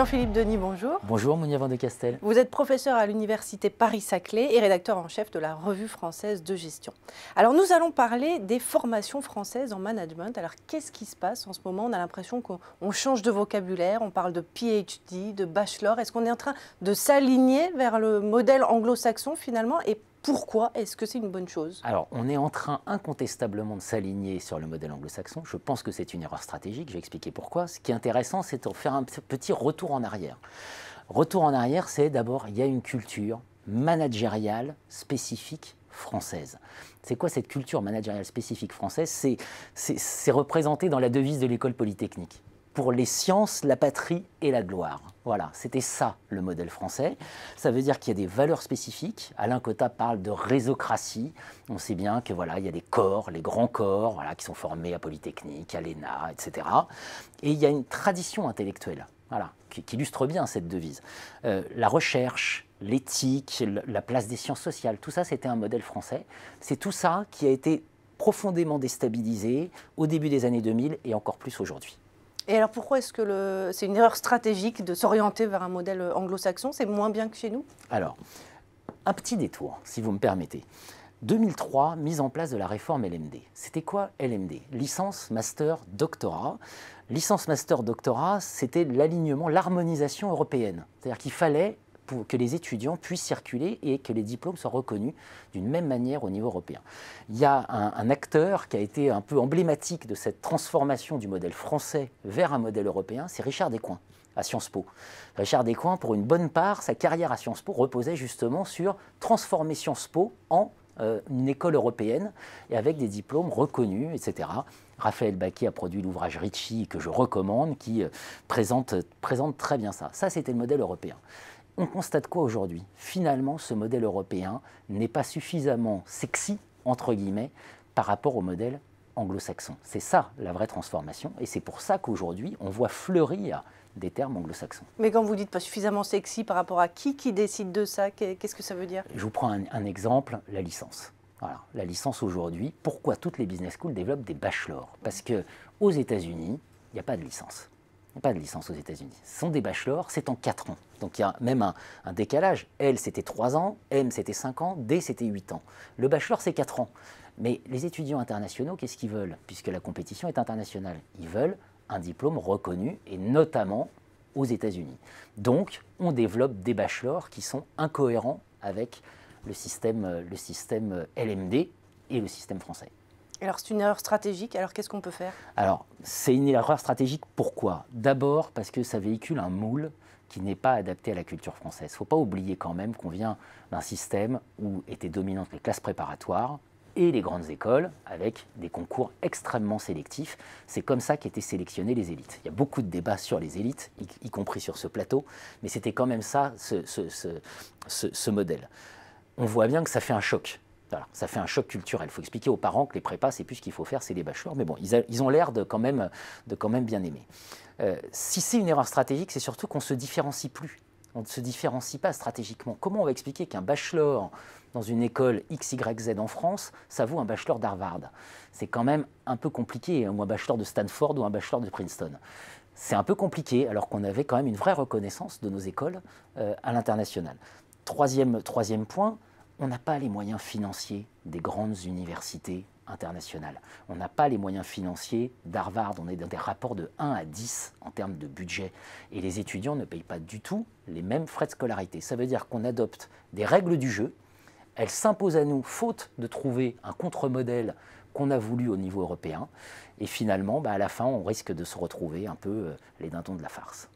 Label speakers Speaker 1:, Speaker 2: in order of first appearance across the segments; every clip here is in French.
Speaker 1: Jean-Philippe Denis, bonjour.
Speaker 2: Bonjour Monia Van de Castel.
Speaker 1: Vous êtes professeur à l'Université Paris-Saclay et rédacteur en chef de la Revue française de gestion. Alors nous allons parler des formations françaises en management. Alors qu'est-ce qui se passe en ce moment On a l'impression qu'on change de vocabulaire, on parle de PhD, de bachelor. Est-ce qu'on est en train de s'aligner vers le modèle anglo-saxon finalement et pourquoi est-ce que c'est une bonne
Speaker 2: chose Alors, on est en train incontestablement de s'aligner sur le modèle anglo-saxon. Je pense que c'est une erreur stratégique, je vais expliquer pourquoi. Ce qui est intéressant, c'est de faire un petit retour en arrière. Retour en arrière, c'est d'abord, il y a une culture managériale spécifique française. C'est quoi cette culture managériale spécifique française C'est représenté dans la devise de l'école polytechnique pour les sciences, la patrie et la gloire. Voilà, c'était ça le modèle français. Ça veut dire qu'il y a des valeurs spécifiques. Alain Cotta parle de résocratie. On sait bien que voilà, il y a des corps, les grands corps, voilà, qui sont formés à Polytechnique, à l'ENA, etc. Et il y a une tradition intellectuelle, voilà, qui, illustre bien cette devise. Euh, la recherche, l'éthique, la place des sciences sociales, tout ça, c'était un modèle français. C'est tout ça qui a été profondément déstabilisé au début des années 2000 et encore plus aujourd'hui.
Speaker 1: Et alors pourquoi est-ce que c'est une erreur stratégique de s'orienter vers un modèle euh, anglo-saxon C'est moins bien que chez nous
Speaker 2: Alors, un petit détour, si vous me permettez. 2003, mise en place de la réforme LMD. C'était quoi LMD Licence, master, doctorat. Licence, master, doctorat, c'était l'alignement, l'harmonisation européenne. C'est-à-dire qu'il fallait que les étudiants puissent circuler et que les diplômes soient reconnus d'une même manière au niveau européen. Il y a un, acteur qui a été un peu emblématique de cette transformation du modèle français vers un modèle européen, c'est Richard Descoings à Sciences Po. Richard Descoings, pour une bonne part, sa carrière à Sciences Po reposait justement sur transformer Sciences Po en euh, une école européenne et avec des diplômes reconnus, etc. Raphaël Baquet a produit l'ouvrage Ritchie que je recommande, qui euh, présente, présente très bien ça. Ça, c'était le modèle européen. On constate quoi aujourd'hui Finalement, ce modèle européen n'est pas suffisamment sexy, entre guillemets, par rapport au modèle anglo-saxon. C'est ça la vraie transformation, et c'est pour ça qu'aujourd'hui, on voit fleurir des termes anglo-saxons.
Speaker 1: Mais quand vous dites pas suffisamment sexy par rapport à qui qui décide de ça, qu'est-ce que ça veut dire
Speaker 2: Je vous prends un, exemple, la licence. Voilà, la licence aujourd'hui, pourquoi toutes les business schools développent des bachelors Parce que aux États-Unis, il n'y a pas de licence pas de licence aux États-Unis. Ce sont des bachelors, c'est en 4 ans. Donc il y a même un, décalage. L, c'était 3 ans, M, c'était 5 ans, D, c'était 8 ans. Le bachelor, c'est 4 ans. Mais les étudiants internationaux, qu'est-ce qu'ils veulent Puisque la compétition est internationale, ils veulent un diplôme reconnu, et notamment aux États-Unis. Donc, on développe des bachelors qui sont incohérents avec le système, le système LMD et le système français.
Speaker 1: Alors c'est une erreur stratégique, alors qu'est-ce qu'on peut faire
Speaker 2: Alors c'est une erreur stratégique pourquoi D'abord parce que ça véhicule un moule qui n'est pas adapté à la culture française. Il ne faut pas oublier quand même qu'on vient d'un système où étaient dominantes les classes préparatoires et les grandes écoles avec des concours extrêmement sélectifs. C'est comme ça qu'étaient sélectionnées les élites. Il y a beaucoup de débats sur les élites, y, compris sur ce plateau, mais c'était quand même ça, ce modèle. On voit bien que ça fait un choc ça fait un choc culturel. Il faut expliquer aux parents que les prépas, c'est plus ce qu'il faut faire, c'est des bachelors. Mais bon, ils, ont l'air de, quand même, bien aimer. Euh, si c'est une erreur stratégique, c'est surtout qu'on ne se différencie plus. On ne se différencie pas stratégiquement. Comment on va expliquer qu'un bachelor dans une école XYZ en France, ça vaut un bachelor d'Harvard C'est quand même un peu compliqué, hein, ou un bachelor de Stanford ou un bachelor de Princeton. C'est un peu compliqué, alors qu'on avait quand même une vraie reconnaissance de nos écoles euh, à l'international. troisième point, on n'a pas les moyens financiers des grandes universités internationales. On n'a pas les moyens financiers d'Harvard. On est dans des rapports de 1 à 10 en termes de budget. Et les étudiants ne payent pas du tout les mêmes frais de scolarité. Ça veut dire qu'on adopte des règles du jeu. Elles s'imposent à nous, faute de trouver un contre-modèle qu'on a voulu au niveau européen. Et finalement, bah, à la fin, on risque de se retrouver un peu euh, les dintons de la farce.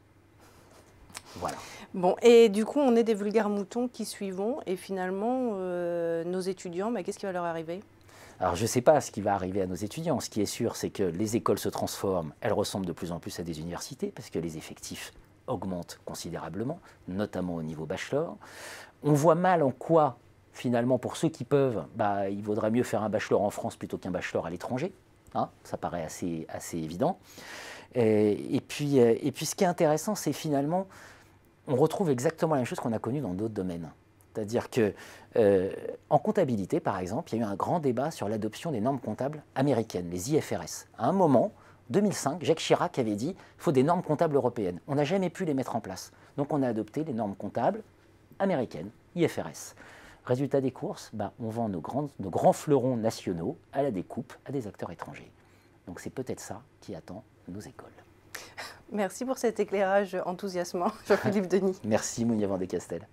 Speaker 1: Voilà. Bon, et du coup, on est des vulgaires moutons qui suivons, et finalement, euh, nos étudiants, bah, qu'est-ce qui va leur arriver
Speaker 2: alors je ne sais pas ce qui va arriver à nos étudiants. Ce qui est sûr, c'est que les écoles se transforment, elles ressemblent de plus en plus à des universités, parce que les effectifs augmentent considérablement, notamment au niveau bachelor. On voit mal en quoi, finalement, pour ceux qui peuvent, bah, il vaudrait mieux faire un bachelor en France plutôt qu'un bachelor à l'étranger. Hein. ça paraît assez, assez évident. puis, euh, et puis ce qui est intéressant, c'est finalement on retrouve exactement la même chose qu'on a connue dans d'autres domaines. C'est-à-dire que euh, en comptabilité, par exemple, il y a eu un grand débat sur l'adoption des normes comptables américaines, les IFRS. À un moment, 2005, Jacques Chirac avait dit il faut des normes comptables européennes. On n'a jamais pu les mettre en place. Donc on a adopté les normes comptables américaines, IFRS. Résultat des courses, bah, on vend nos grands fleurons nationaux à la découpe à des acteurs étrangers. Donc c'est peut-être ça qui attend nos écoles.
Speaker 1: Merci pour cet éclairage enthousiasmant, Jean-Philippe
Speaker 2: Denis. Merci, Mounia vendée Castel.